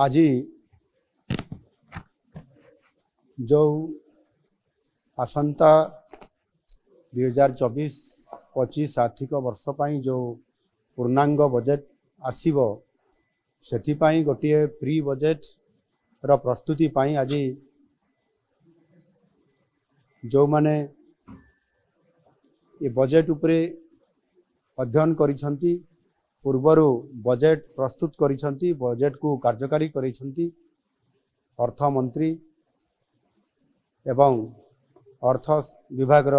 ଆଜି ଯେଉଁ ଆସନ୍ତା ଦୁଇ ହଜାର ଚବିଶ ପଚିଶ ଆର୍ଥିକ ବର୍ଷ ପାଇଁ ଯେଉଁ ପୂର୍ଣ୍ଣାଙ୍ଗ ବଜେଟ୍ ଆସିବ ସେଥିପାଇଁ ଗୋଟିଏ ପ୍ରି ବଜେଟ୍ର ପ୍ରସ୍ତୁତି ପାଇଁ ଆଜି ଯେଉଁମାନେ ଏ ବଜେଟ୍ ଉପରେ ଅଧ୍ୟୟନ କରିଛନ୍ତି ପୂର୍ବରୁ ବଜେଟ୍ ପ୍ରସ୍ତୁତ କରିଛନ୍ତି ବଜେଟ୍କୁ କାର୍ଯ୍ୟକାରୀ କରିଛନ୍ତି ଅର୍ଥମନ୍ତ୍ରୀ ଏବଂ ଅର୍ଥ ବିଭାଗର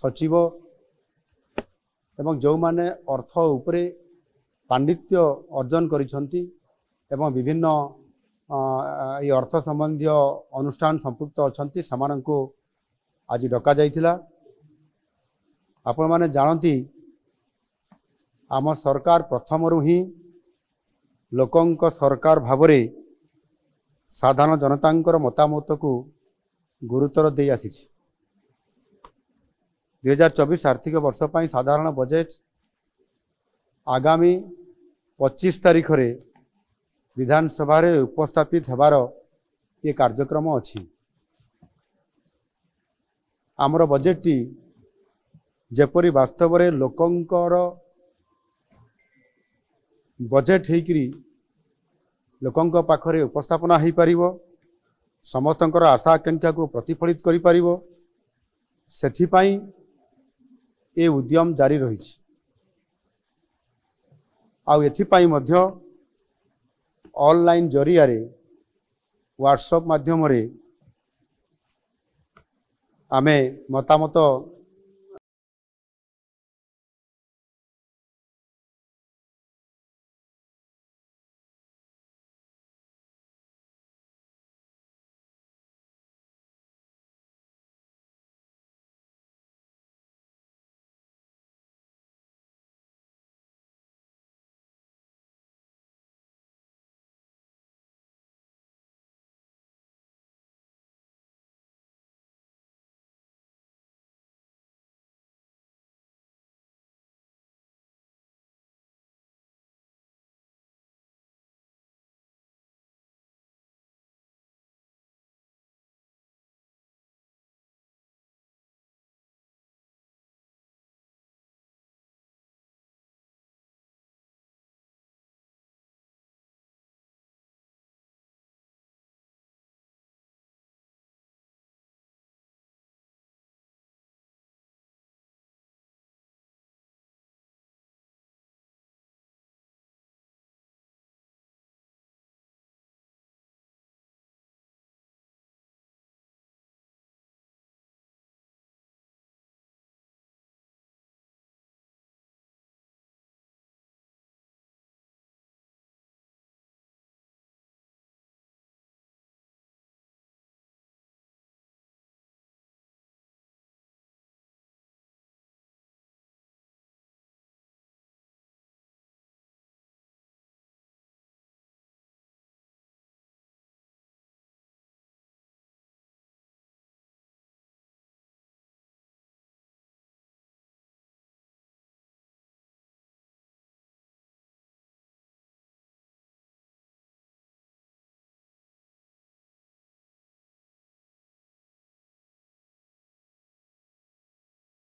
ସଚିବ ଏବଂ ଯେଉଁମାନେ ଅର୍ଥ ଉପରେ ପାଣ୍ଡିତ୍ୟ ଅର୍ଜନ କରିଛନ୍ତି ଏବଂ ବିଭିନ୍ନ ଏଇ ଅର୍ଥ ସମ୍ବନ୍ଧୀୟ ଅନୁଷ୍ଠାନ ସମ୍ପୃକ୍ତ ଅଛନ୍ତି ସେମାନଙ୍କୁ ଆଜି ଡକାଯାଇଥିଲା ଆପଣମାନେ ଜାଣନ୍ତି ଆମ ସରକାର ପ୍ରଥମରୁ ହିଁ ଲୋକଙ୍କ ସରକାର ଭାବରେ ସାଧାରଣ ଜନତାଙ୍କର ମତାମତକୁ ଗୁରୁତର ଦେଇ ଆସିଛି ଦୁଇ ହଜାର ଚବିଶ ଆର୍ଥିକ ବର୍ଷ ପାଇଁ ସାଧାରଣ ବଜେଟ୍ ଆଗାମୀ ପଚିଶ ତାରିଖରେ ବିଧାନସଭାରେ ଉପସ୍ଥାପିତ ହେବାର ଏ କାର୍ଯ୍ୟକ୍ରମ ଅଛି ଆମର ବଜେଟ୍ଟି ଯେପରି ବାସ୍ତବରେ ଲୋକଙ୍କର ବଜେଟ୍ ହେଇକରି ଲୋକଙ୍କ ପାଖରେ ଉପସ୍ଥାପନା ହୋଇପାରିବ ସମସ୍ତଙ୍କର ଆଶା ଆକାଂକ୍ଷାକୁ ପ୍ରତିଫଳିତ କରିପାରିବ ସେଥିପାଇଁ ଏ ଉଦ୍ୟମ ଜାରି ରହିଛି ଆଉ ଏଥିପାଇଁ ମଧ୍ୟ ଅନଲାଇନ୍ ଜରିଆରେ ହ୍ୱାଟ୍ସଅପ୍ ମାଧ୍ୟମରେ ଆମେ ମତାମତ